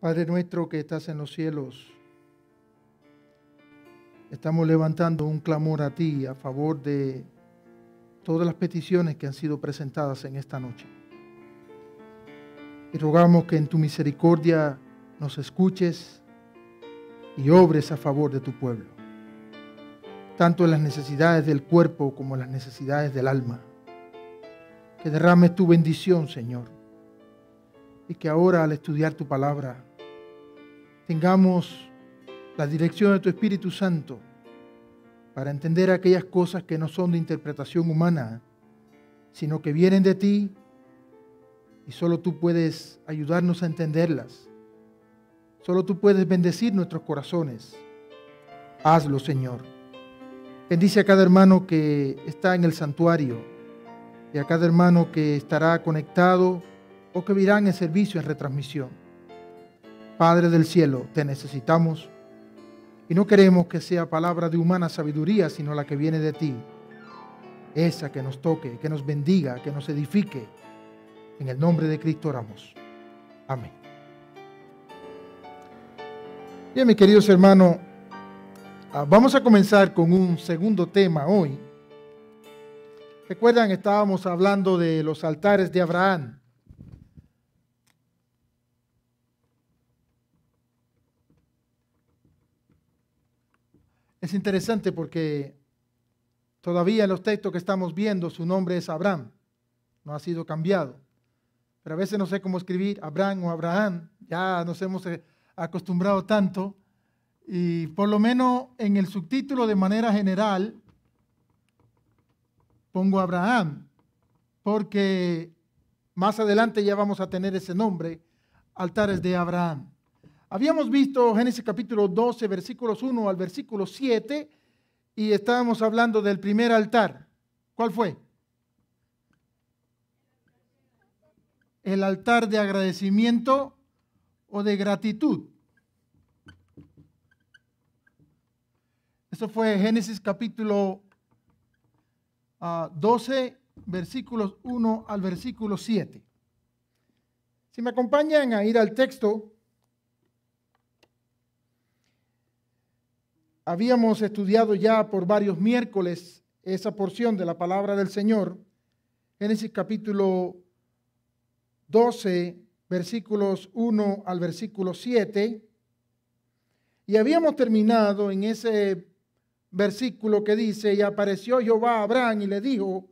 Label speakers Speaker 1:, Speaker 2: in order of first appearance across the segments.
Speaker 1: Padre nuestro que estás en los cielos, estamos levantando un clamor a ti a favor de todas las peticiones que han sido presentadas en esta noche. Y rogamos que en tu misericordia nos escuches y obres a favor de tu pueblo, tanto en las necesidades del cuerpo como en las necesidades del alma. Que derrames tu bendición, Señor, y que ahora al estudiar tu palabra, tengamos la dirección de tu Espíritu Santo para entender aquellas cosas que no son de interpretación humana, sino que vienen de ti y solo tú puedes ayudarnos a entenderlas. Solo tú puedes bendecir nuestros corazones. Hazlo, Señor. Bendice a cada hermano que está en el santuario y a cada hermano que estará conectado o que en el servicio en retransmisión. Padre del cielo, te necesitamos y no queremos que sea palabra de humana sabiduría, sino la que viene de ti, esa que nos toque, que nos bendiga, que nos edifique. En el nombre de Cristo oramos. Amén. Bien, mis queridos hermanos, ah, vamos a comenzar con un segundo tema hoy. Recuerdan, estábamos hablando de los altares de Abraham. Es interesante porque todavía en los textos que estamos viendo su nombre es Abraham, no ha sido cambiado. Pero a veces no sé cómo escribir Abraham o Abraham, ya nos hemos eh, acostumbrado tanto. Y por lo menos en el subtítulo de manera general pongo Abraham, porque más adelante ya vamos a tener ese nombre, altares de Abraham. Habíamos visto Génesis capítulo 12, versículos 1 al versículo 7, y estábamos hablando del primer altar. ¿Cuál fue? El altar de agradecimiento o de gratitud. Eso fue Génesis capítulo 12, ah, versículos 1 al versículo 7. Si me acompañan a ir al texto, Habíamos estudiado ya por varios miércoles esa porción de la palabra del Señor, Génesis capítulo 12, versículos 1 al versículo 7, y habíamos terminado en ese versículo que dice, y apareció Jehová a Abraham y le dijo,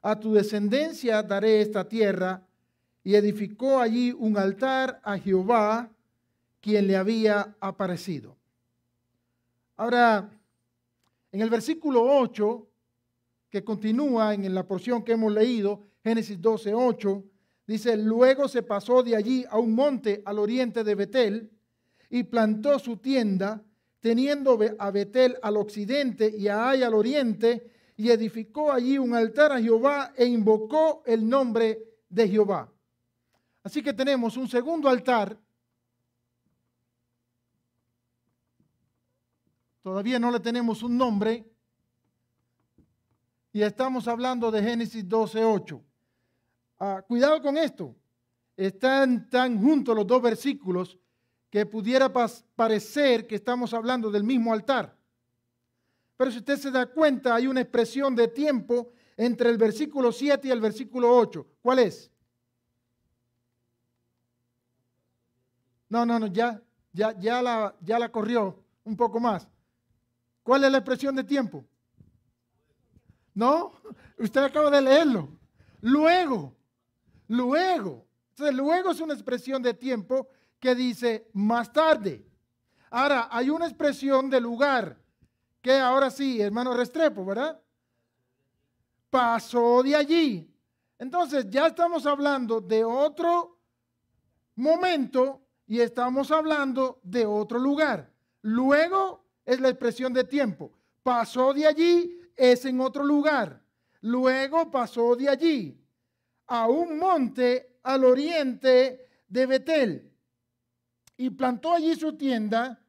Speaker 1: a tu descendencia daré esta tierra, y edificó allí un altar a Jehová, quien le había aparecido. Ahora, en el versículo 8, que continúa en la porción que hemos leído, Génesis 12, 8, dice, luego se pasó de allí a un monte al oriente de Betel y plantó su tienda, teniendo a Betel al occidente y a Ay al oriente, y edificó allí un altar a Jehová e invocó el nombre de Jehová. Así que tenemos un segundo altar todavía no le tenemos un nombre, y estamos hablando de Génesis 12, 8. Ah, cuidado con esto, están tan juntos los dos versículos que pudiera parecer que estamos hablando del mismo altar. Pero si usted se da cuenta, hay una expresión de tiempo entre el versículo 7 y el versículo 8. ¿Cuál es? No, no, no, ya, ya, ya la corrió un poco más. ¿Cuál es la expresión de tiempo? ¿No? Usted acaba de leerlo. Luego, luego. Entonces, luego es una expresión de tiempo que dice más tarde. Ahora, hay una expresión de lugar que ahora sí, hermano Restrepo, ¿verdad? Pasó de allí. Entonces, ya estamos hablando de otro momento y estamos hablando de otro lugar. Luego es la expresión de tiempo. Pasó de allí, es en otro lugar. Luego pasó de allí a un monte al oriente de Betel y plantó allí su tienda,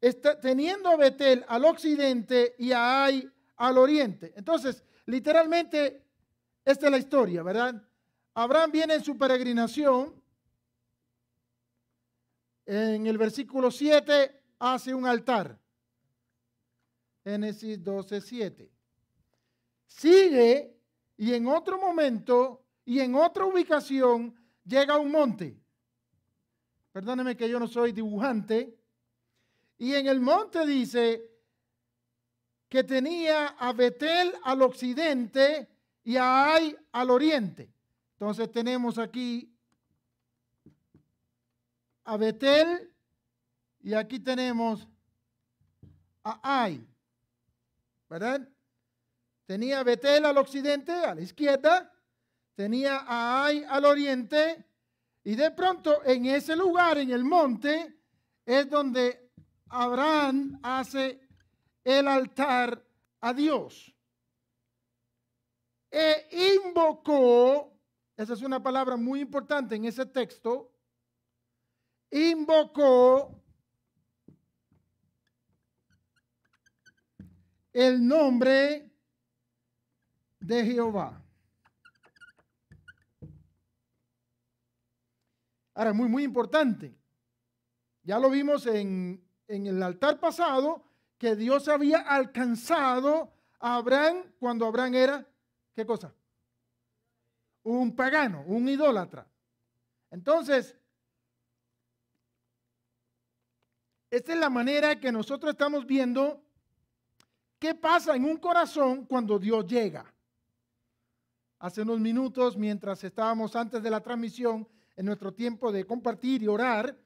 Speaker 1: está, teniendo a Betel al occidente y a Ai al oriente. Entonces, literalmente, esta es la historia, ¿verdad? Abraham viene en su peregrinación. En el versículo 7, hace un altar. Génesis 12, 7. Sigue y en otro momento y en otra ubicación llega a un monte. Perdóneme que yo no soy dibujante. Y en el monte dice que tenía a Betel al occidente y a al oriente. Entonces tenemos aquí a Betel y aquí tenemos a Ai, ¿verdad? Tenía Betel al occidente, a la izquierda, tenía a Ai al oriente, y de pronto en ese lugar, en el monte, es donde Abraham hace el altar a Dios. E invocó, esa es una palabra muy importante en ese texto, invocó el nombre de Jehová. Ahora, muy, muy importante. Ya lo vimos en, en el altar pasado, que Dios había alcanzado a Abraham cuando Abraham era, ¿qué cosa? Un pagano, un idólatra. Entonces, esta es la manera que nosotros estamos viendo ¿Qué pasa en un corazón cuando Dios llega? Hace unos minutos, mientras estábamos antes de la transmisión, en nuestro tiempo de compartir y orar,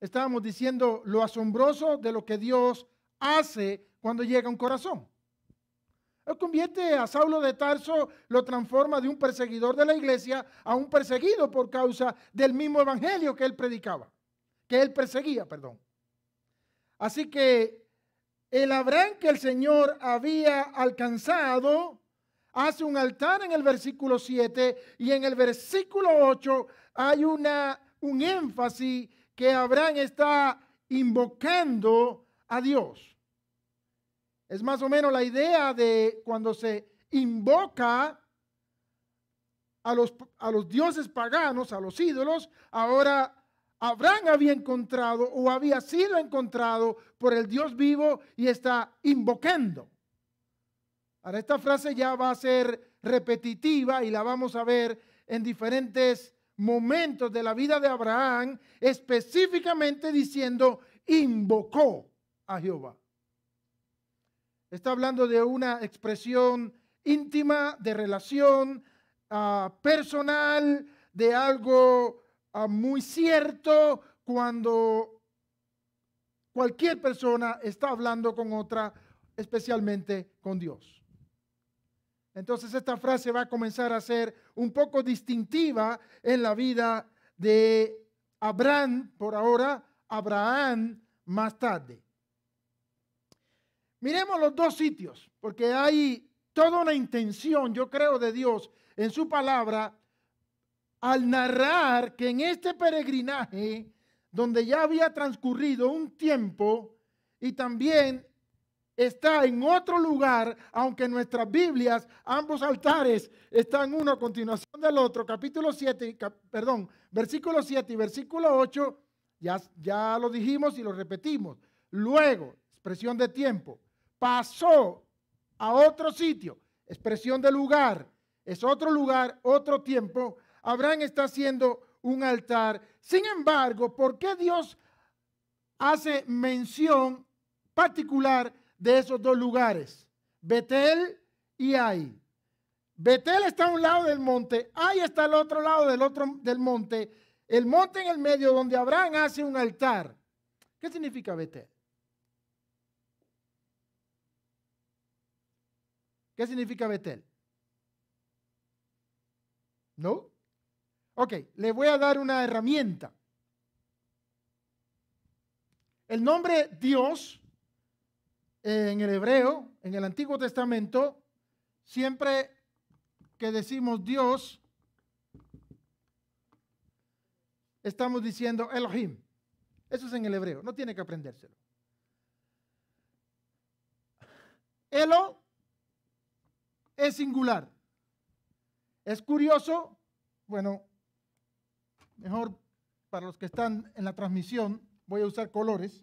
Speaker 1: estábamos diciendo lo asombroso de lo que Dios hace cuando llega a un corazón. Él convierte a Saulo de Tarso, lo transforma de un perseguidor de la iglesia a un perseguido por causa del mismo evangelio que él predicaba, que él perseguía, perdón. Así que el Abraham que el Señor había alcanzado, hace un altar en el versículo 7 y en el versículo 8 hay una, un énfasis que Abraham está invocando a Dios. Es más o menos la idea de cuando se invoca a los, a los dioses paganos, a los ídolos, ahora Abraham había encontrado o había sido encontrado por el Dios vivo y está invocando. Ahora esta frase ya va a ser repetitiva y la vamos a ver en diferentes momentos de la vida de Abraham, específicamente diciendo, invocó a Jehová. Está hablando de una expresión íntima, de relación ah, personal, de algo muy cierto cuando cualquier persona está hablando con otra, especialmente con Dios. Entonces esta frase va a comenzar a ser un poco distintiva en la vida de Abraham, por ahora, Abraham más tarde. Miremos los dos sitios, porque hay toda una intención, yo creo, de Dios en su palabra al narrar que en este peregrinaje, donde ya había transcurrido un tiempo y también está en otro lugar, aunque en nuestras Biblias ambos altares están uno a continuación del otro, capítulo 7, perdón, versículo 7 y versículo 8, ya, ya lo dijimos y lo repetimos. Luego, expresión de tiempo, pasó a otro sitio, expresión de lugar, es otro lugar, otro tiempo, Abraham está haciendo un altar. Sin embargo, ¿por qué Dios hace mención particular de esos dos lugares? Betel y Ai. Betel está a un lado del monte, Ay está al otro lado del otro del monte, el monte en el medio donde Abraham hace un altar. ¿Qué significa Betel? ¿Qué significa Betel? ¿No? Ok, le voy a dar una herramienta. El nombre Dios en el hebreo, en el Antiguo Testamento, siempre que decimos Dios, estamos diciendo Elohim. Eso es en el hebreo, no tiene que aprendérselo. Elo es singular. Es curioso, bueno, Mejor para los que están en la transmisión, voy a usar colores.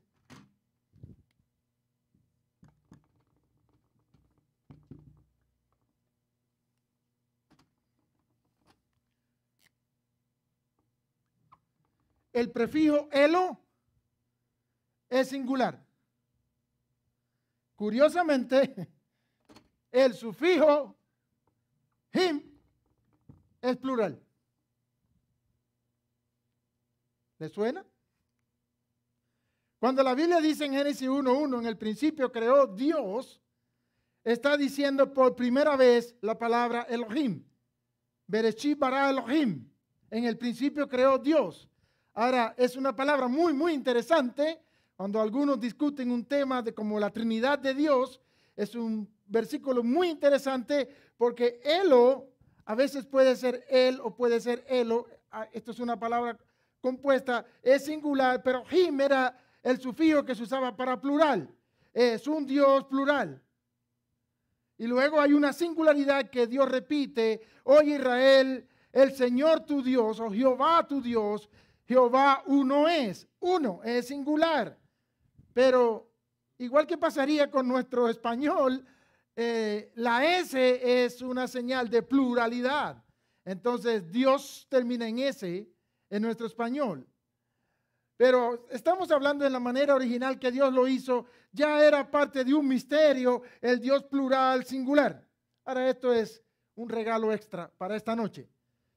Speaker 1: El prefijo elo es singular. Curiosamente, el sufijo him es plural. ¿Le suena? Cuando la Biblia dice en Génesis 1.1, en el principio creó Dios, está diciendo por primera vez la palabra Elohim. Bereshit bara Elohim. En el principio creó Dios. Ahora, es una palabra muy, muy interesante. Cuando algunos discuten un tema de como la Trinidad de Dios, es un versículo muy interesante porque Elo a veces puede ser él o puede ser Elo. Ah, esto es una palabra compuesta es singular, pero Jim era el sufijo que se usaba para plural. Es un Dios plural. Y luego hay una singularidad que Dios repite, oye oh Israel, el Señor tu Dios o oh Jehová tu Dios, Jehová uno es, uno es singular. Pero igual que pasaría con nuestro español, eh, la S es una señal de pluralidad. Entonces Dios termina en S en nuestro español. Pero estamos hablando de la manera original que Dios lo hizo, ya era parte de un misterio, el Dios plural singular. Ahora esto es un regalo extra para esta noche,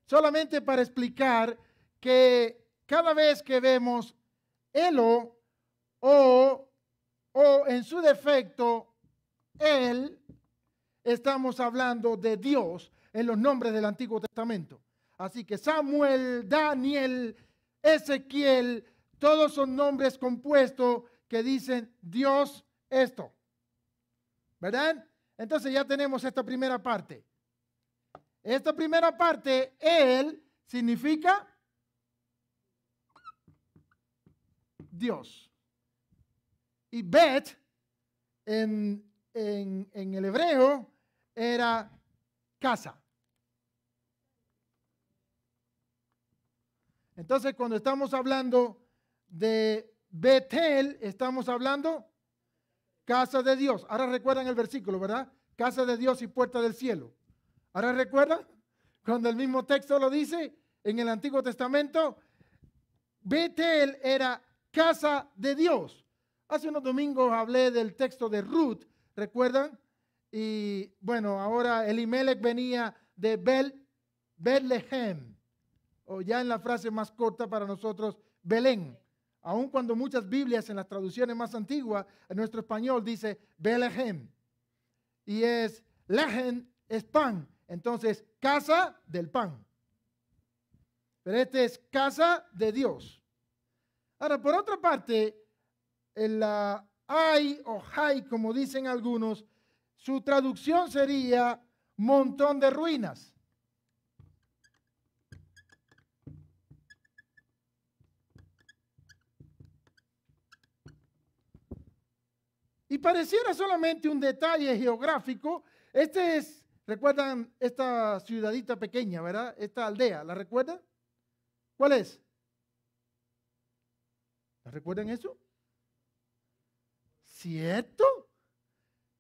Speaker 1: solamente para explicar que cada vez que vemos elo o, o en su defecto él, estamos hablando de Dios en los nombres del Antiguo Testamento. Así que Samuel, Daniel, Ezequiel, todos son nombres compuestos que dicen Dios esto. ¿Verdad? Entonces ya tenemos esta primera parte. Esta primera parte, Él significa Dios. Y Bet en, en el hebreo era casa. Entonces, cuando estamos hablando de Betel, estamos hablando casa de Dios. Ahora recuerdan el versículo, ¿verdad? Casa de Dios y puerta del cielo. Ahora recuerdan cuando el mismo texto lo dice en el Antiguo Testamento, Betel era casa de Dios. Hace unos domingos hablé del texto de Ruth, ¿recuerdan? Y bueno, ahora Elimelech venía de Bel, o ya en la frase más corta para nosotros, Belén. Aun cuando muchas Biblias en las traducciones más antiguas, en nuestro español dice Belén. Y es, Lehen es pan. Entonces, casa del pan. Pero este es casa de Dios. Ahora, por otra parte, el la hay o hay, como dicen algunos, su traducción sería montón de ruinas. Y pareciera solamente un detalle geográfico. Este es, ¿recuerdan esta ciudadita pequeña, verdad? Esta aldea, ¿la recuerdan? ¿Cuál es? ¿La recuerdan eso? ¿Cierto?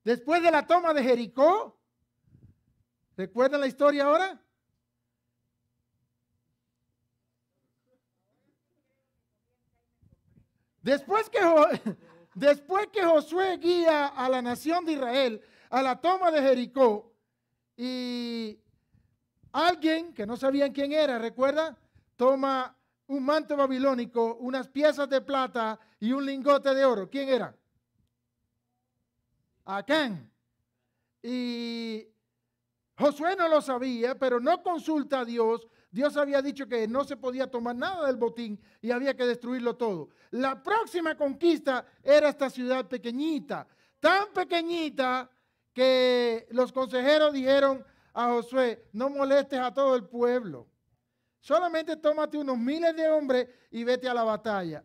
Speaker 1: Después de la toma de Jericó, ¿recuerdan la historia ahora? Después que, Después que Josué guía a la nación de Israel a la toma de Jericó y alguien que no sabían quién era, recuerda, toma un manto babilónico, unas piezas de plata y un lingote de oro. ¿Quién era? Acán. Y Josué no lo sabía, pero no consulta a Dios, Dios había dicho que no se podía tomar nada del botín y había que destruirlo todo. La próxima conquista era esta ciudad pequeñita, tan pequeñita que los consejeros dijeron a Josué, no molestes a todo el pueblo, solamente tómate unos miles de hombres y vete a la batalla.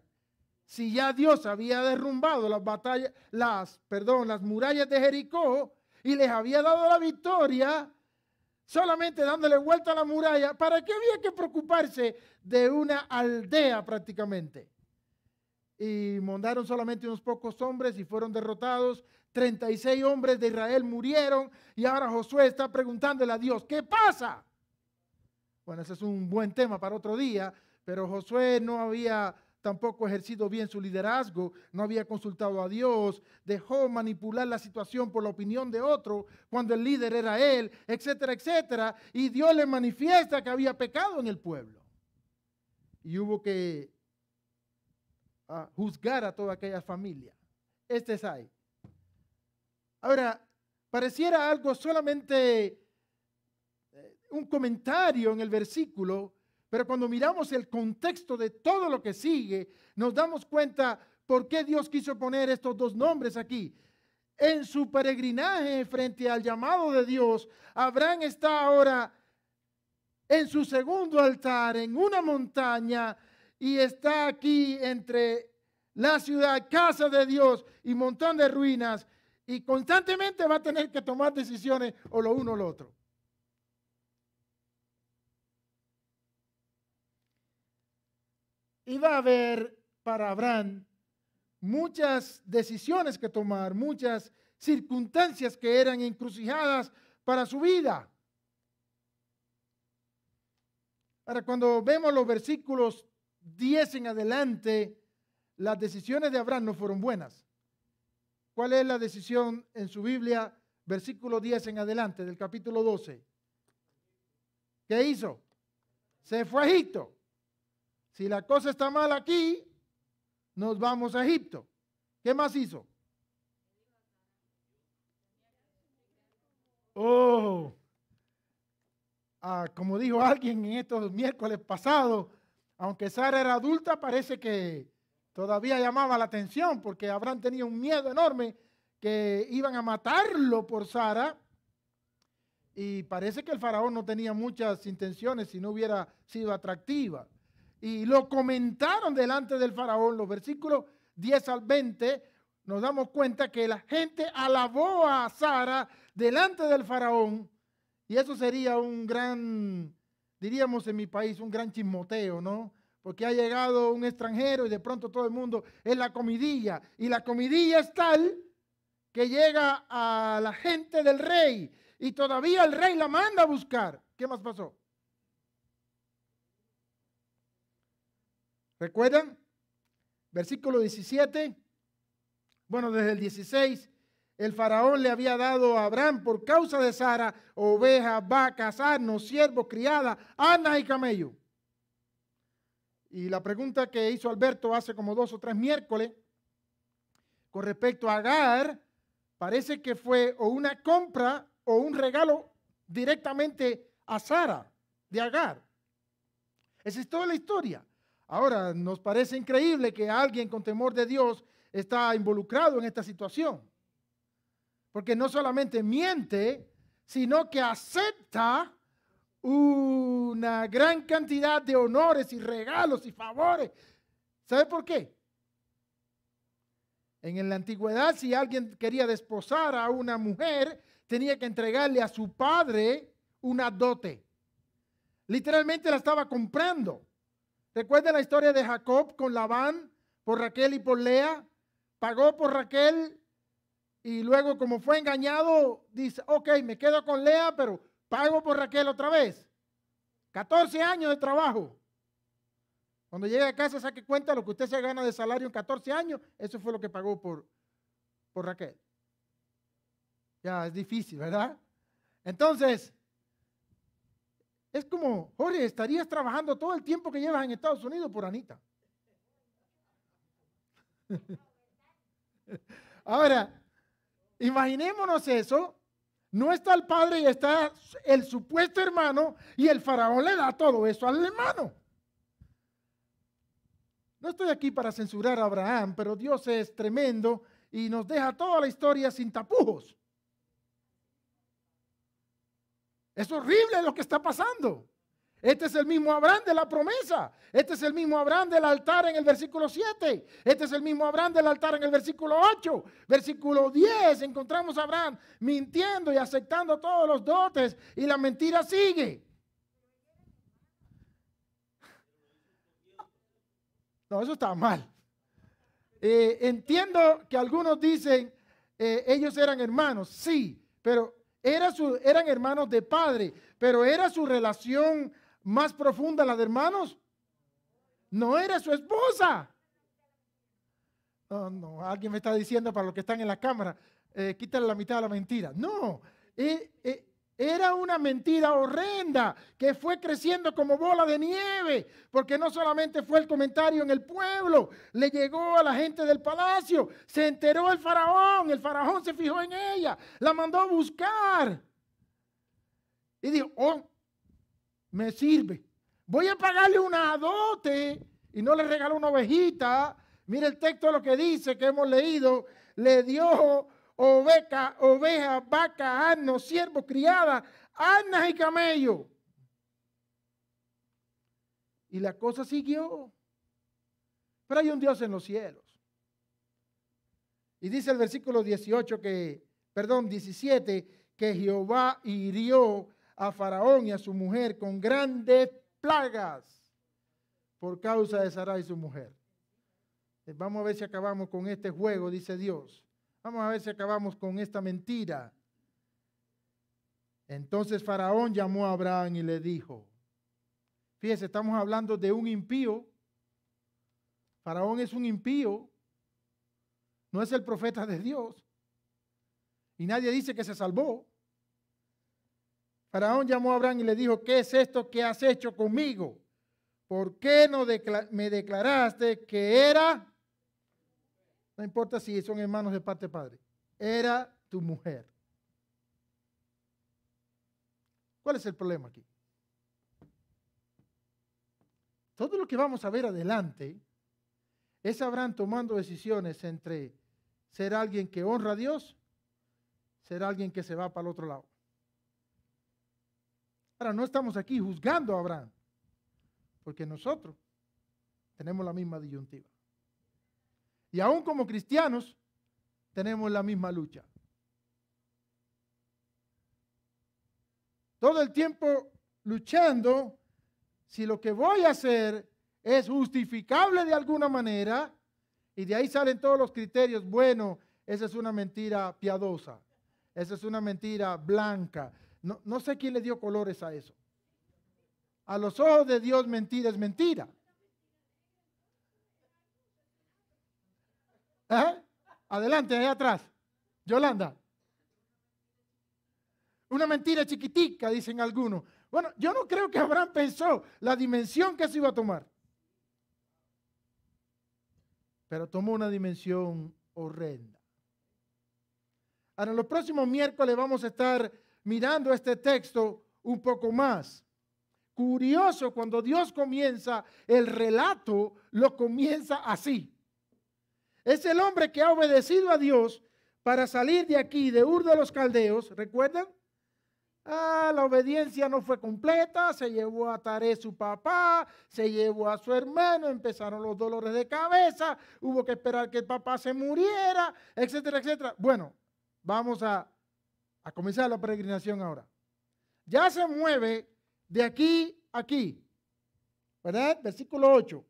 Speaker 1: Si ya Dios había derrumbado las batallas, las, perdón, las murallas de Jericó y les había dado la victoria, solamente dándole vuelta a la muralla, ¿para qué había que preocuparse de una aldea prácticamente? Y mandaron solamente unos pocos hombres y fueron derrotados. 36 hombres de Israel murieron y ahora Josué está preguntándole a Dios, ¿qué pasa? Bueno, ese es un buen tema para otro día, pero Josué no había tampoco ejercido bien su liderazgo, no había consultado a Dios, dejó manipular la situación por la opinión de otro cuando el líder era él, etcétera, etcétera, y Dios le manifiesta que había pecado en el pueblo. Y hubo que ah, juzgar a toda aquella familia. Este es ahí. Ahora, pareciera algo solamente eh, un comentario en el versículo, pero cuando miramos el contexto de todo lo que sigue, nos damos cuenta por qué Dios quiso poner estos dos nombres aquí. En su peregrinaje frente al llamado de Dios, Abraham está ahora en su segundo altar, en una montaña, y está aquí entre la ciudad, casa de Dios y montón de ruinas, y constantemente va a tener que tomar decisiones o lo uno o lo otro. iba a haber para Abraham muchas decisiones que tomar, muchas circunstancias que eran encrucijadas para su vida. Ahora, cuando vemos los versículos 10 en adelante, las decisiones de Abraham no fueron buenas. ¿Cuál es la decisión en su Biblia, versículo 10 en adelante del capítulo 12? ¿Qué hizo? Se fue a Egipto. Si la cosa está mal aquí, nos vamos a Egipto. ¿Qué más hizo? Oh, ah, como dijo alguien en estos miércoles pasados, aunque Sara era adulta, parece que todavía llamaba la atención porque habrán tenido un miedo enorme que iban a matarlo por Sara. Y parece que el faraón no tenía muchas intenciones si no hubiera sido atractiva y lo comentaron delante del faraón. Los versículos 10 al 20 nos damos cuenta que la gente alabó a Sara delante del faraón y eso sería un gran, diríamos en mi país, un gran chismoteo, ¿no? Porque ha llegado un extranjero y de pronto todo el mundo es la comidilla. Y la comidilla es tal que llega a la gente del rey y todavía el rey la manda a buscar. ¿Qué más pasó? ¿Recuerdan? Versículo 17. Bueno, desde el 16, el faraón le había dado a Abraham por causa de Sara oveja, vaca, asnos, siervo, criada, Ana y camello. Y la pregunta que hizo Alberto hace como dos o tres miércoles con respecto a Agar, parece que fue o una compra o un regalo directamente a Sara de Agar. Esa es toda la historia. Ahora, nos parece increíble que alguien con temor de Dios está involucrado en esta situación. Porque no solamente miente, sino que acepta una gran cantidad de honores y regalos y favores. ¿Sabe por qué? En la antigüedad, si alguien quería desposar a una mujer, tenía que entregarle a su padre una dote. Literalmente la estaba comprando cuenta la historia de Jacob con Labán, por Raquel y por Lea. Pagó por Raquel y luego como fue engañado, dice, ok, me quedo con Lea, pero pago por Raquel otra vez. 14 años de trabajo. Cuando llegue a casa, saque cuenta lo que usted se gana de salario en 14 años. Eso fue lo que pagó por, por Raquel. Ya, es difícil, ¿verdad? Entonces, es como, Jorge, estarías trabajando todo el tiempo que llevas en Estados Unidos por Anita. Ahora, imaginémonos eso. No está el padre y está el supuesto hermano y el faraón le da todo eso al hermano. No estoy aquí para censurar a Abraham, pero Dios es tremendo y nos deja toda la historia sin tapujos. Es horrible lo que está pasando. Este es el mismo Abraham de la promesa. Este es el mismo Abraham del altar en el versículo 7. Este es el mismo Abraham del altar en el versículo 8. Versículo 10. Encontramos a Abraham mintiendo y aceptando todos los dotes y la mentira sigue. No, eso está mal. Eh, entiendo que algunos dicen, eh, ellos eran hermanos, sí, pero era su, eran hermanos de padre, pero ¿era su relación más profunda la de hermanos? No era su esposa. No, no, alguien me está diciendo para los que están en la cámara, eh, quítale la mitad de la mentira. No, eh, eh era una mentira horrenda que fue creciendo como bola de nieve, porque no solamente fue el comentario en el pueblo, le llegó a la gente del palacio, se enteró el faraón, el faraón se fijó en ella, la mandó a buscar. Y dijo, oh, me sirve, voy a pagarle una dote y no le regaló una ovejita. Mire el texto de lo que dice que hemos leído, le dio oveja, oveja, vaca, asno, siervo, criada, annas y camello. Y la cosa siguió. Pero hay un Dios en los cielos. Y dice el versículo 18 que, perdón, 17, que Jehová hirió a Faraón y a su mujer con grandes plagas por causa de Sarai y su mujer. Vamos a ver si acabamos con este juego, dice Dios. Vamos a ver si acabamos con esta mentira. Entonces Faraón llamó a Abraham y le dijo, fíjese, estamos hablando de un impío. Faraón es un impío, no es el profeta de Dios. Y nadie dice que se salvó. Faraón llamó a Abraham y le dijo, ¿qué es esto que has hecho conmigo? ¿Por qué no me declaraste que era no importa si son hermanos de parte padre. Era tu mujer. ¿Cuál es el problema aquí? Todo lo que vamos a ver adelante es Abraham tomando decisiones entre ser alguien que honra a Dios, ser alguien que se va para el otro lado. Ahora, no estamos aquí juzgando a Abraham, porque nosotros tenemos la misma disyuntiva. Y aún como cristianos tenemos la misma lucha. Todo el tiempo luchando si lo que voy a hacer es justificable de alguna manera, y de ahí salen todos los criterios, bueno, esa es una mentira piadosa, esa es una mentira blanca. No, no sé quién le dio colores a eso. A los ojos de Dios mentira es mentira. Adelante, ahí atrás. Yolanda. Una mentira chiquitica, dicen algunos. Bueno, yo no creo que Abraham pensó la dimensión que se iba a tomar. Pero tomó una dimensión horrenda. Ahora, en los próximos miércoles vamos a estar mirando este texto un poco más. Curioso, cuando Dios comienza el relato, lo comienza así. Es el hombre que ha obedecido a Dios para salir de aquí, de Ur de los Caldeos. ¿Recuerdan? Ah, la obediencia no fue completa, se llevó a Tare su papá, se llevó a su hermano, empezaron los dolores de cabeza, hubo que esperar que el papá se muriera, etcétera, etcétera. Bueno, vamos a, a comenzar la peregrinación ahora. Ya se mueve de aquí a aquí, ¿verdad? Versículo 8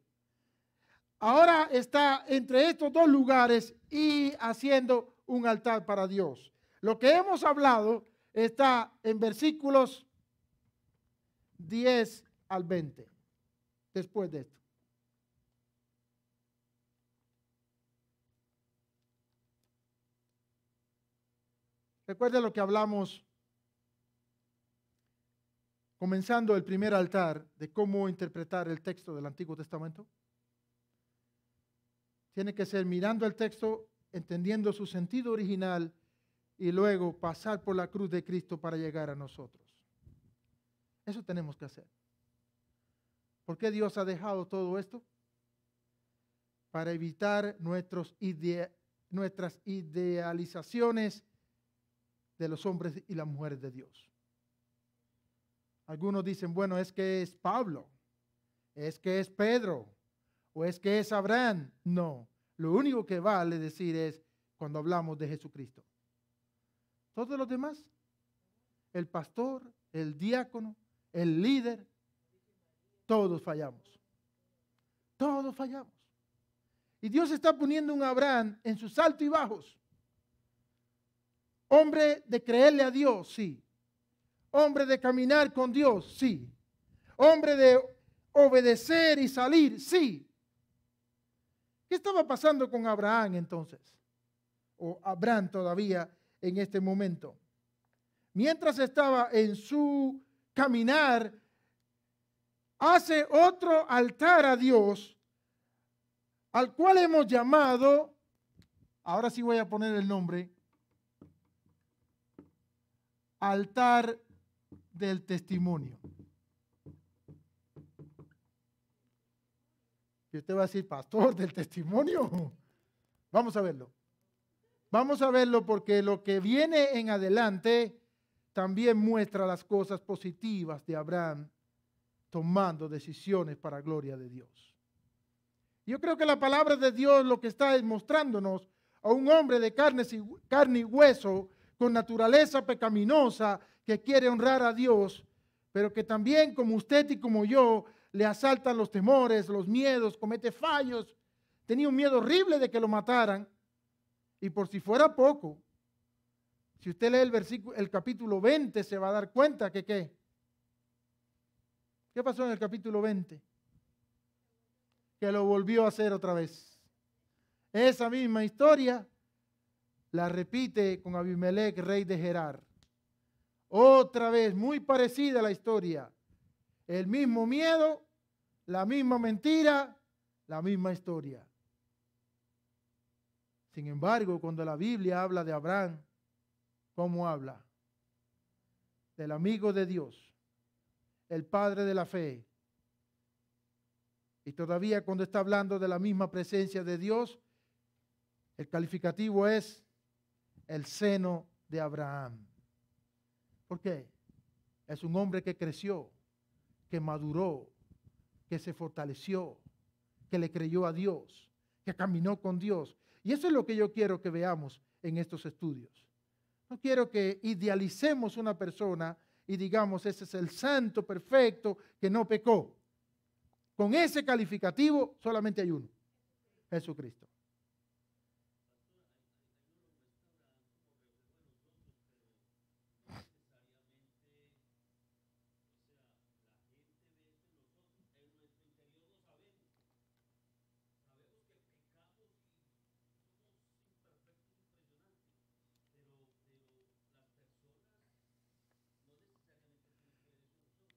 Speaker 1: ahora está entre estos dos lugares y haciendo un altar para Dios. Lo que hemos hablado está en versículos 10 al 20, después de esto. ¿Recuerda lo que hablamos comenzando el primer altar de cómo interpretar el texto del Antiguo Testamento. Tiene que ser mirando el texto, entendiendo su sentido original y luego pasar por la cruz de Cristo para llegar a nosotros. Eso tenemos que hacer. ¿Por qué Dios ha dejado todo esto? Para evitar nuestros nuestras idealizaciones de los hombres y las mujeres de Dios. Algunos dicen, bueno, es que es Pablo, es que es Pedro, o es que es Abraham. No, lo único que vale decir es cuando hablamos de Jesucristo. Todos los demás, el pastor, el diácono, el líder, todos fallamos. Todos fallamos. Y Dios está poniendo un Abraham en sus altos y bajos. Hombre de creerle a Dios, sí. Hombre de caminar con Dios, sí. Hombre de obedecer y salir, sí. ¿Qué estaba pasando con Abraham entonces? O Abraham todavía en este momento. Mientras estaba en su caminar, hace otro altar a Dios, al cual hemos llamado, ahora sí voy a poner el nombre, altar del testimonio. Y usted va a decir, pastor, del testimonio. Vamos a verlo. Vamos a verlo porque lo que viene en adelante también muestra las cosas positivas de Abraham tomando decisiones para gloria de Dios. Yo creo que la palabra de Dios lo que está es mostrándonos a un hombre de carne, carne y hueso, con naturaleza pecaminosa, que quiere honrar a Dios, pero que también como usted y como yo le asaltan los temores, los miedos, comete fallos. Tenía un miedo horrible de que lo mataran. Y por si fuera poco, si usted lee el, versículo, el capítulo 20, se va a dar cuenta que qué. ¿Qué pasó en el capítulo 20? Que lo volvió a hacer otra vez. Esa misma historia la repite con Abimelech, rey de Gerar. Otra vez, muy parecida la historia. El mismo miedo, la misma mentira, la misma historia. Sin embargo, cuando la Biblia habla de Abraham, ¿cómo habla? Del amigo de Dios, el padre de la fe. Y todavía cuando está hablando de la misma presencia de Dios, el calificativo es el seno de Abraham. ¿Por qué? Es un hombre que creció, que maduró, que se fortaleció, que le creyó a Dios, que caminó con Dios. Y eso es lo que yo quiero que veamos en estos estudios. No quiero que idealicemos una persona y digamos, ese es el santo perfecto que no pecó. Con ese calificativo solamente hay uno, Jesucristo.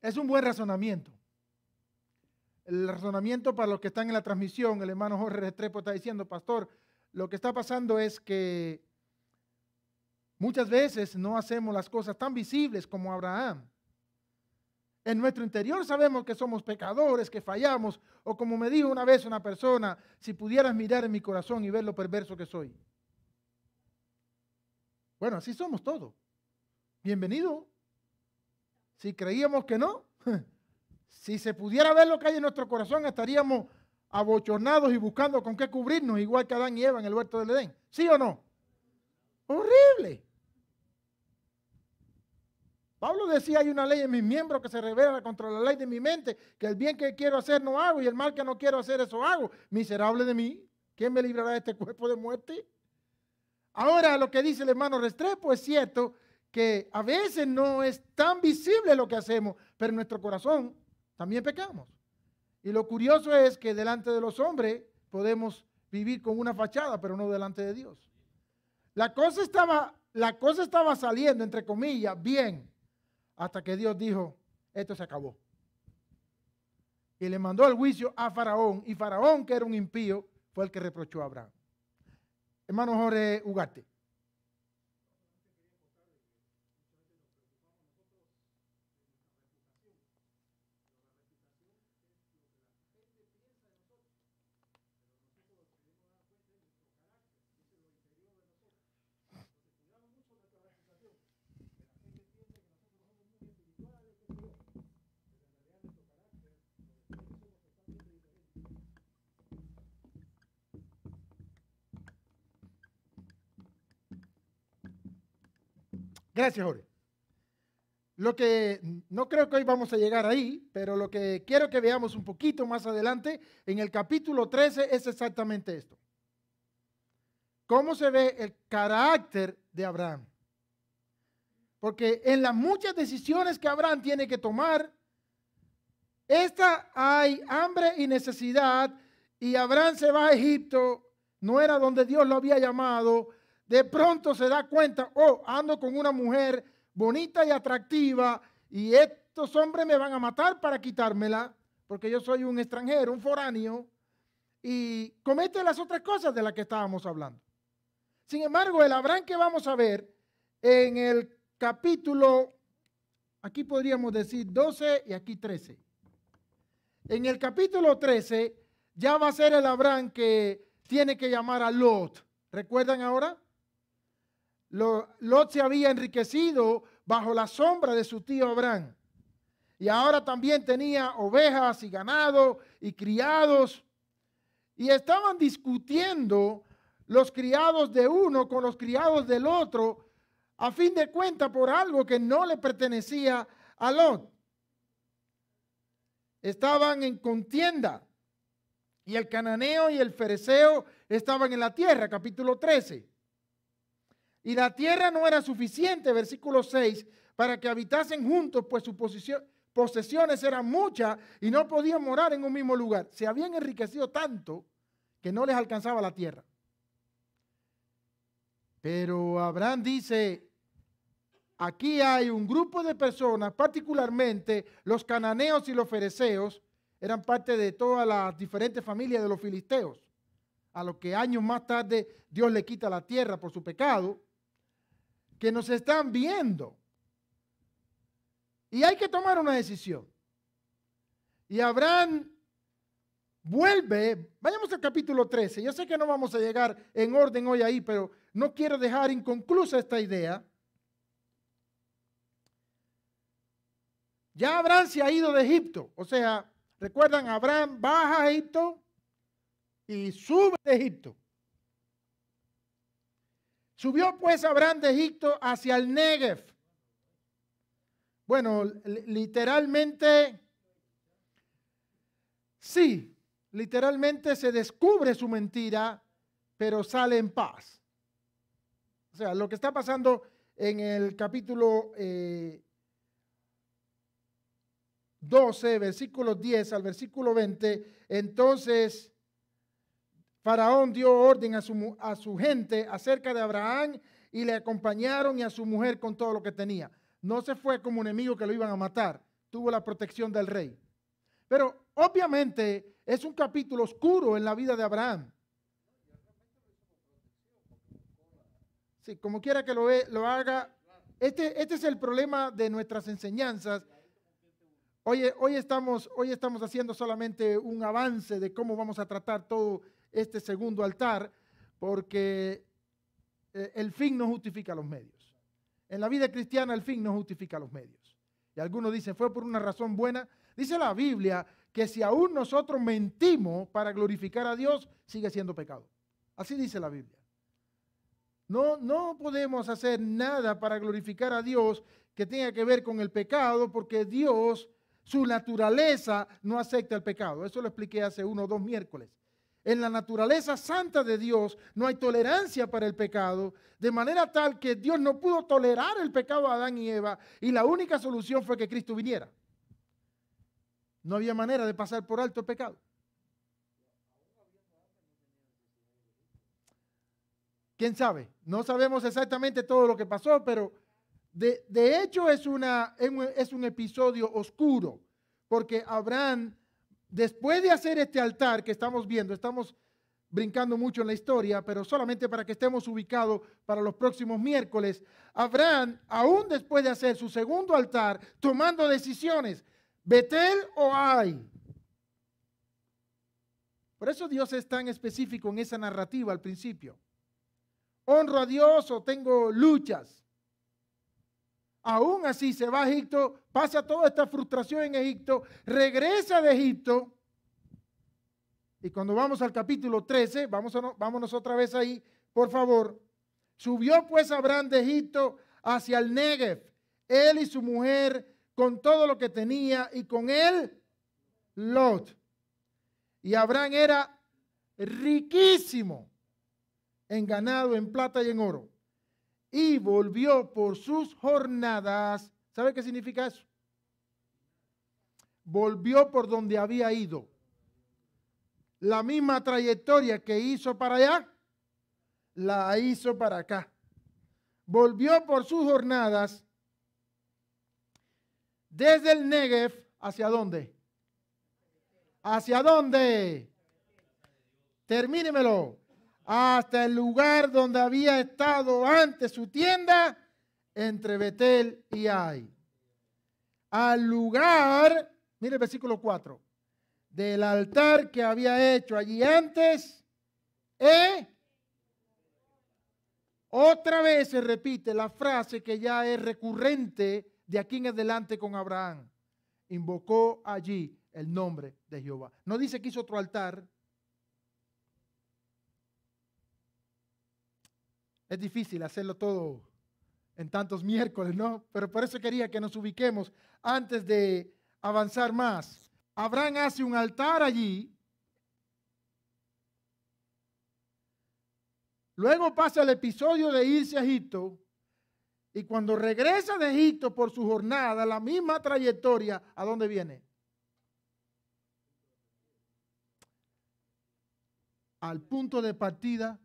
Speaker 1: Es un buen razonamiento. El razonamiento para los que están en la transmisión, el hermano Jorge Restrepo está diciendo, pastor, lo que está pasando es que muchas veces no hacemos las cosas tan visibles como Abraham. En nuestro interior sabemos que somos pecadores, que fallamos, o como me dijo una vez una persona, si pudieras mirar en mi corazón y ver lo perverso que soy. Bueno, así somos todos. Bienvenido si creíamos que no, si se pudiera ver lo que hay en nuestro corazón, estaríamos abochornados y buscando con qué cubrirnos, igual que Adán y Eva en el huerto del Edén. ¿Sí o no? Horrible. Pablo decía, hay una ley en mis miembros que se revela contra la ley de mi mente, que el bien que quiero hacer no hago y el mal que no quiero hacer eso hago. Miserable de mí, ¿quién me librará de este cuerpo de muerte? Ahora lo que dice el hermano Restrepo es cierto, que a veces no es tan visible lo que hacemos, pero en nuestro corazón también pecamos. Y lo curioso es que delante de los hombres podemos vivir con una fachada, pero no delante de Dios. La cosa estaba, la cosa estaba saliendo, entre comillas, bien, hasta que Dios dijo, esto se acabó. Y le mandó el juicio a Faraón. Y Faraón, que era un impío, fue el que reprochó a Abraham. Hermano Jorge Ugarte. Gracias, Jorge. Lo que no creo que hoy vamos a llegar ahí, pero lo que quiero que veamos un poquito más adelante en el capítulo 13 es exactamente esto. ¿Cómo se ve el carácter de Abraham? Porque en las muchas decisiones que Abraham tiene que tomar, esta hay hambre y necesidad y Abraham se va a Egipto, no era donde Dios lo había llamado, de pronto se da cuenta, oh, ando con una mujer bonita y atractiva y estos hombres me van a matar para quitármela, porque yo soy un extranjero, un foráneo, y comete las otras cosas de las que estábamos hablando. Sin embargo, el Abraham que vamos a ver en el capítulo, aquí podríamos decir 12 y aquí 13. En el capítulo 13 ya va a ser el Abraham que tiene que llamar a Lot. ¿Recuerdan ahora? Lot se había enriquecido bajo la sombra de su tío Abraham. Y ahora también tenía ovejas y ganado y criados. Y estaban discutiendo los criados de uno con los criados del otro, a fin de cuenta por algo que no le pertenecía a Lot. Estaban en contienda. Y el cananeo y el fereceo estaban en la tierra, capítulo 13. Y la tierra no era suficiente, versículo 6, para que habitasen juntos, pues sus posesiones eran muchas y no podían morar en un mismo lugar. Se habían enriquecido tanto que no les alcanzaba la tierra. Pero Abraham dice, aquí hay un grupo de personas, particularmente los cananeos y los fereceos, eran parte de todas las diferentes familias de los filisteos, a los que años más tarde Dios le quita la tierra por su pecado que nos están viendo. Y hay que tomar una decisión. Y Abraham vuelve, vayamos al capítulo 13. Yo sé que no vamos a llegar en orden hoy ahí, pero no quiero dejar inconclusa esta idea. Ya Abraham se ha ido de Egipto. O sea, recuerdan, Abraham baja a Egipto y sube de Egipto. Subió pues Abraham de Egipto hacia el Negev. Bueno, literalmente, sí, literalmente se descubre su mentira, pero sale en paz. O sea, lo que está pasando en el capítulo 12, eh, versículo 10 al versículo 20, entonces Faraón dio orden a su, a su gente acerca de Abraham y le acompañaron y a su mujer con todo lo que tenía. No se fue como un enemigo que lo iban a matar, tuvo la protección del rey. Pero obviamente es un capítulo oscuro en la vida de Abraham. Sí, como quiera que lo, lo haga, este, este es el problema de nuestras enseñanzas. hoy, estamos, hoy estamos haciendo solamente un avance de cómo vamos a tratar todo este segundo altar, porque eh, el fin no justifica los medios. En la vida cristiana el fin no justifica los medios. Y algunos dicen, fue por una razón buena. Dice la Biblia que si aún nosotros mentimos para glorificar a Dios, sigue siendo pecado. Así dice la Biblia. No, no podemos hacer nada para glorificar a Dios que tenga que ver con el pecado, porque Dios, su naturaleza, no acepta el pecado. Eso lo expliqué hace uno o dos miércoles. En la naturaleza santa de Dios no hay tolerancia para el pecado, de manera tal que Dios no pudo tolerar el pecado de Adán y Eva y la única solución fue que Cristo viniera. No había manera de pasar por alto el pecado. ¿Quién sabe? No sabemos exactamente todo lo que pasó, pero de, hecho es, una, es un episodio oscuro, porque Abraham después de hacer este altar que estamos viendo, estamos brincando mucho en la historia, pero solamente para que estemos ubicados para los próximos miércoles, habrán, aún después de hacer su segundo altar, tomando decisiones, Betel o Ay. Por eso Dios es tan específico en esa narrativa al principio. Honro a Dios o tengo luchas aún así se va a Egipto, pasa toda esta frustración en Egipto, regresa de Egipto. Y cuando vamos al capítulo 13, vamos vámonos otra vez ahí, por favor. Subió pues Abraham de Egipto hacia el Negev, él y su mujer, con todo lo que tenía, y con él Lot. Y Abraham era riquísimo en ganado, en plata y en oro y volvió por sus jornadas. ¿Sabe qué significa eso? Volvió por donde había ido. La misma trayectoria que hizo para allá, la hizo para acá. Volvió por sus jornadas desde el Negev hacia dónde? ¿Hacia dónde? Termínemelo hasta el lugar donde había estado antes su tienda entre Betel y Ai. Al lugar, mire el versículo 4, del altar que había hecho allí antes, e Otra vez se repite la frase que ya es recurrente de aquí en adelante con Abraham. Invocó allí el nombre de Jehová. No dice que hizo otro altar, Es difícil hacerlo todo en tantos miércoles, ¿no? Pero por eso quería que nos ubiquemos antes de avanzar más. Abraham hace un altar allí. Luego pasa el episodio de irse a Egipto. Y cuando regresa de Egipto por su jornada, la misma trayectoria, ¿a dónde viene? Al punto de partida.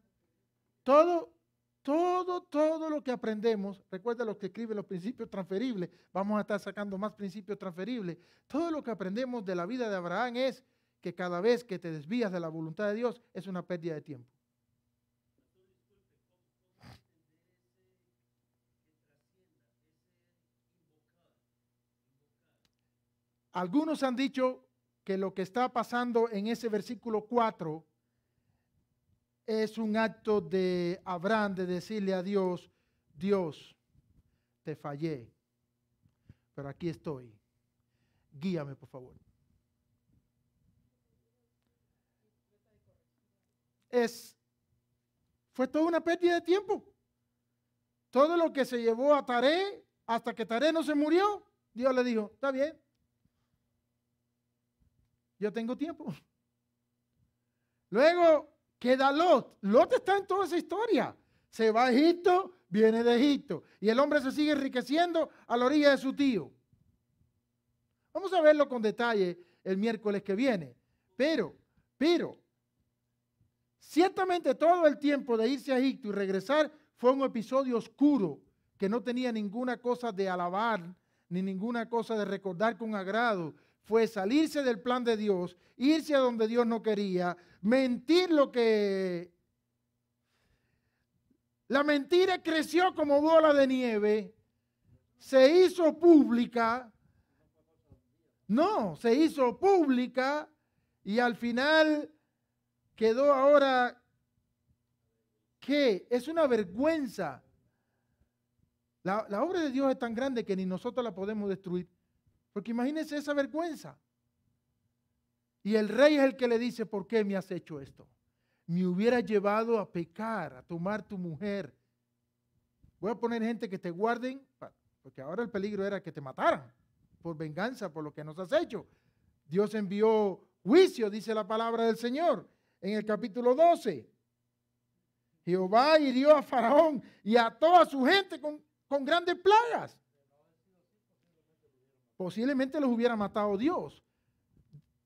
Speaker 1: Todo todo, todo lo que aprendemos, recuerda lo que escribe los principios transferibles, vamos a estar sacando más principios transferibles. Todo lo que aprendemos de la vida de Abraham es que cada vez que te desvías de la voluntad de Dios es una pérdida de tiempo. Algunos han dicho que lo que está pasando en ese versículo 4 es un acto de Abraham de decirle a Dios, Dios, te fallé, pero aquí estoy. Guíame, por favor. Es, fue toda una pérdida de tiempo. Todo lo que se llevó a Taré, hasta que Taré no se murió, Dios le dijo, está bien, yo tengo tiempo. Luego queda Lot. Lot está en toda esa historia. Se va a Egipto, viene de Egipto. Y el hombre se sigue enriqueciendo a la orilla de su tío. Vamos a verlo con detalle el miércoles que viene. Pero, pero, ciertamente todo el tiempo de irse a Egipto y regresar fue un episodio oscuro que no tenía ninguna cosa de alabar ni ninguna cosa de recordar con agrado. Fue salirse del plan de Dios, irse a donde Dios no quería, mentir lo que... La mentira creció como bola de nieve, se hizo pública, no, se hizo pública y al final quedó ahora que es una vergüenza. La, la, obra de Dios es tan grande que ni nosotros la podemos destruir. Porque imagínense esa vergüenza. Y el rey es el que le dice, ¿por qué me has hecho esto? Me hubiera llevado a pecar, a tomar tu mujer. Voy a poner gente que te guarden, porque ahora el peligro era que te mataran por venganza, por lo que nos has hecho. Dios envió juicio, dice la palabra del Señor, en el capítulo 12. Jehová hirió a Faraón y a toda su gente con, con grandes plagas. Posiblemente los hubiera matado Dios,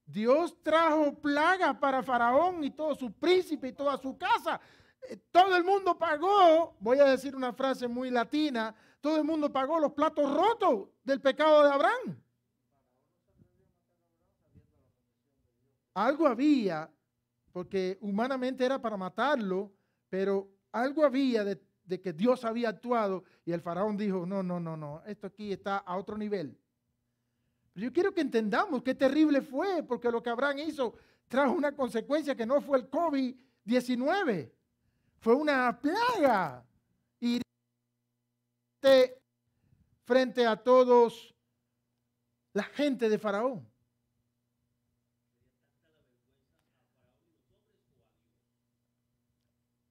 Speaker 1: Dios trajo plaga para Faraón y todo su príncipe y toda su casa. Eh, todo el mundo pagó, voy a decir una frase muy latina, todo el mundo pagó los platos rotos del pecado de Abraham. Algo había, porque humanamente era para matarlo, pero algo había de, de que Dios había actuado y el faraón dijo, no, no, no, no, esto aquí está a otro nivel. Yo quiero que entendamos qué terrible fue, porque lo que Abraham hizo trajo una consecuencia que no fue el COVID-19, fue una plaga. Y frente a todos la gente de Faraón.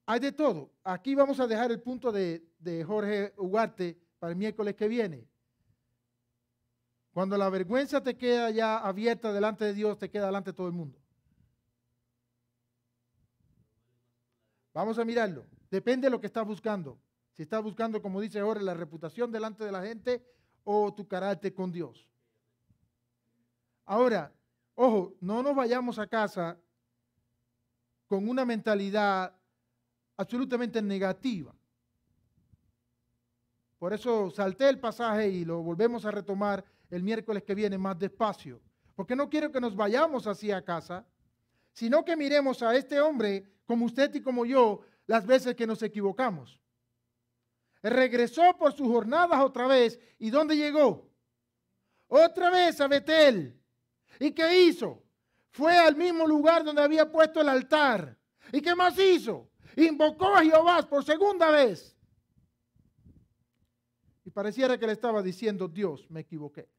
Speaker 1: Hay de todo. Aquí vamos a dejar el punto de, de Jorge Ugarte para el miércoles que viene. Cuando la vergüenza te queda ya abierta delante de Dios, te queda delante de todo el mundo. Vamos a mirarlo. Depende de lo que estás buscando. Si estás buscando, como dice ahora, la reputación delante de la gente o tu carácter con Dios. Ahora, ojo, no nos vayamos a casa con una mentalidad absolutamente negativa. Por eso salté el pasaje y lo volvemos a retomar el miércoles que viene más despacio, porque no quiero que nos vayamos así a casa, sino que miremos a este hombre, como usted y como yo, las veces que nos equivocamos. Regresó por sus jornadas otra vez, ¿y dónde llegó? Otra vez a Betel. ¿Y qué hizo? Fue al mismo lugar donde había puesto el altar. ¿Y qué más hizo? Invocó a Jehová por segunda vez. Y pareciera que le estaba diciendo, Dios, me equivoqué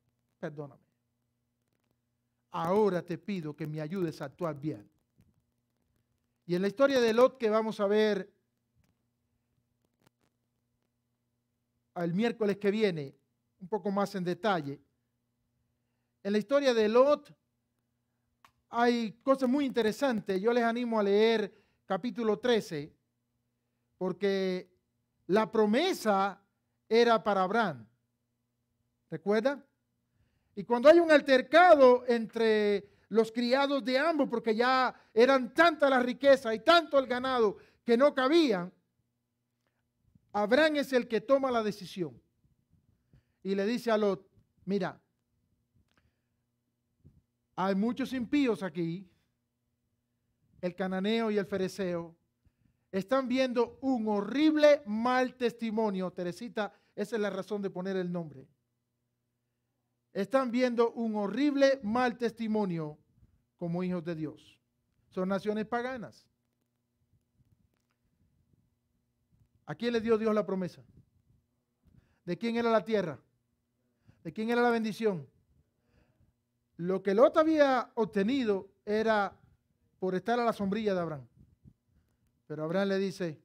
Speaker 1: perdóname. Ahora te pido que me ayudes a actuar bien. Y en la historia de Lot que vamos a ver el miércoles que viene, un poco más en detalle, en la historia de Lot hay cosas muy interesantes. Yo les animo a leer capítulo 13, porque la promesa era para Abraham. ¿Recuerda? Y cuando hay un altercado entre los criados de ambos, porque ya eran tanta la riqueza y tanto el ganado que no cabían, Abraham es el que toma la decisión. Y le dice a Lot, mira, hay muchos impíos aquí, el cananeo y el fereceo, están viendo un horrible mal testimonio. Teresita, esa es la razón de poner el nombre están viendo un horrible mal testimonio como hijos de Dios. Son naciones paganas. ¿A quién le dio Dios la promesa? ¿De quién era la tierra? ¿De quién era la bendición? Lo que Lot había obtenido era por estar a la sombrilla de Abraham. Pero Abraham le dice,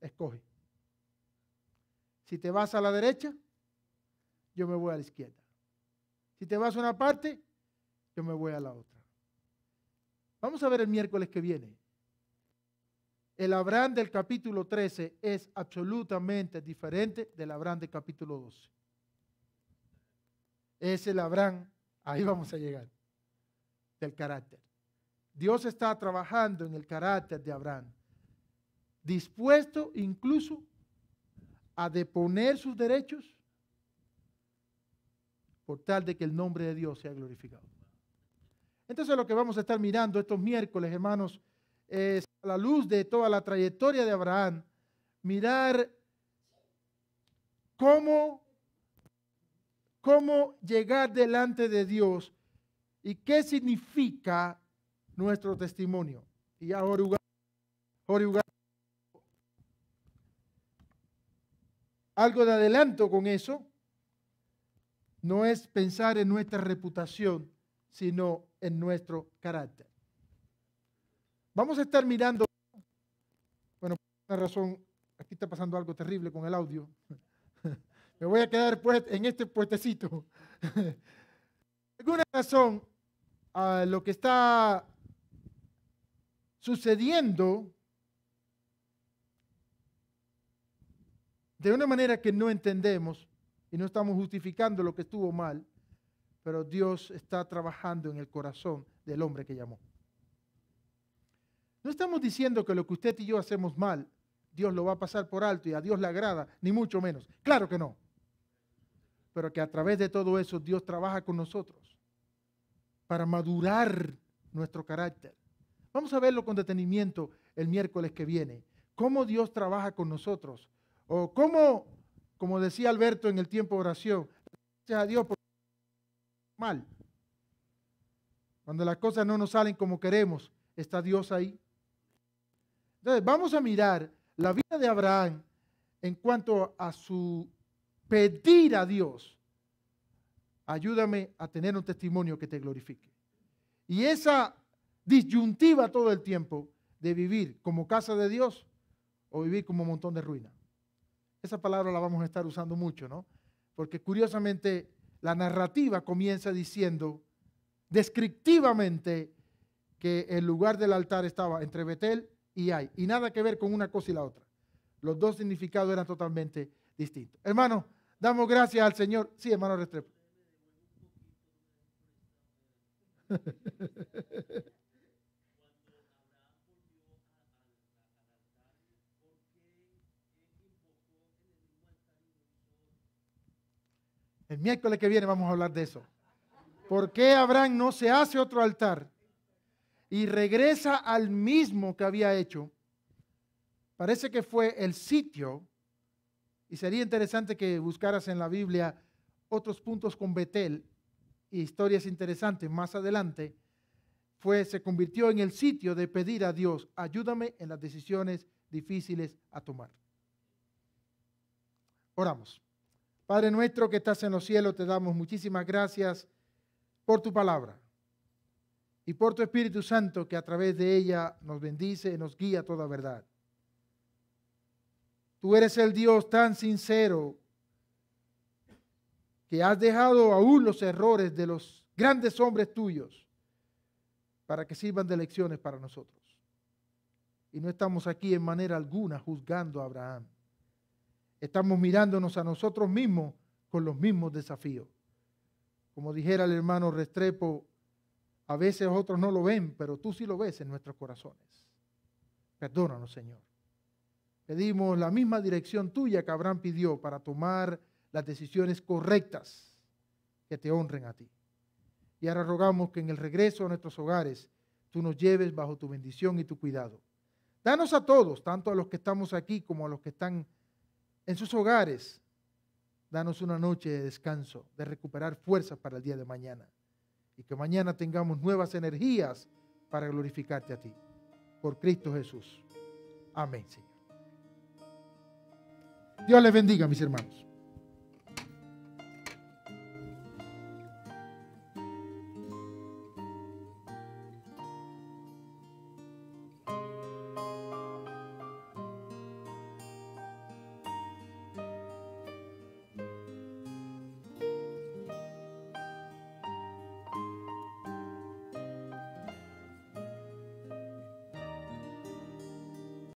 Speaker 1: escoge. Si te vas a la derecha, yo me voy a la izquierda. Si te vas a una parte, yo me voy a la otra. Vamos a ver el miércoles que viene. El Abraham del capítulo 13 es absolutamente diferente del Abraham del capítulo 12. Es el Abraham, ahí vamos a llegar, del carácter. Dios está trabajando en el carácter de Abraham, dispuesto incluso a deponer sus derechos por tal de que el nombre de Dios sea glorificado. Entonces lo que vamos a estar mirando estos miércoles, hermanos, es a la luz de toda la trayectoria de Abraham, mirar cómo, cómo llegar delante de Dios y qué significa nuestro testimonio. Y ahora, algo de adelanto con eso, no es pensar en nuestra reputación, sino en nuestro carácter. Vamos a estar mirando, bueno, por una razón, aquí está pasando algo terrible con el audio. Me voy a quedar pues, en este puestecito. alguna razón, a lo que está sucediendo de una manera que no entendemos y no estamos justificando lo que estuvo mal, pero Dios está trabajando en el corazón del hombre que llamó. No estamos diciendo que lo que usted y yo hacemos mal, Dios lo va a pasar por alto y a Dios le agrada, ni mucho menos. Claro que no. Pero que a través de todo eso Dios trabaja con nosotros para madurar nuestro carácter. Vamos a verlo con detenimiento el miércoles que viene. Cómo Dios trabaja con nosotros o cómo como decía Alberto en el tiempo de oración, gracias a Dios por mal. Cuando las cosas no nos salen como queremos, está Dios ahí. Entonces, vamos a mirar la vida de Abraham en cuanto a su pedir a Dios. Ayúdame a tener un testimonio que te glorifique. Y esa disyuntiva todo el tiempo de vivir como casa de Dios o vivir como un montón de ruinas. Esa palabra la vamos a estar usando mucho, ¿no? Porque curiosamente la narrativa comienza diciendo descriptivamente que el lugar del altar estaba entre Betel y hay y nada que ver con una cosa y la otra. Los dos significados eran totalmente distintos. Hermano, damos gracias al Señor. Sí, hermano Restrepo. El miércoles que viene vamos a hablar de eso. ¿Por qué Abraham no se hace otro altar y regresa al mismo que había hecho? Parece que fue el sitio, y sería interesante que buscaras en la Biblia otros puntos con Betel, y historias interesantes más adelante, fue, se convirtió en el sitio de pedir a Dios, ayúdame en las decisiones difíciles a tomar. Oramos. Padre nuestro que estás en los cielos, te damos muchísimas gracias por tu palabra y por tu Espíritu Santo que a través de ella nos bendice y nos guía a toda verdad. Tú eres el Dios tan sincero que has dejado aún los errores de los grandes hombres tuyos para que sirvan de lecciones para nosotros. Y no estamos aquí en manera alguna juzgando a Abraham Estamos mirándonos a nosotros mismos con los mismos desafíos. Como dijera el hermano Restrepo, a veces otros no lo ven, pero tú sí lo ves en nuestros corazones. Perdónanos, Señor. Pedimos la misma dirección tuya que Abraham pidió para tomar las decisiones correctas que te honren a ti. Y ahora rogamos que en el regreso a nuestros hogares tú nos lleves bajo tu bendición y tu cuidado. Danos a todos, tanto a los que estamos aquí como a los que están en sus hogares. Danos una noche de descanso, de recuperar fuerzas para el día de mañana. Y que mañana tengamos nuevas energías para glorificarte a ti. Por Cristo Jesús. Amén, Señor. Dios les bendiga, mis hermanos.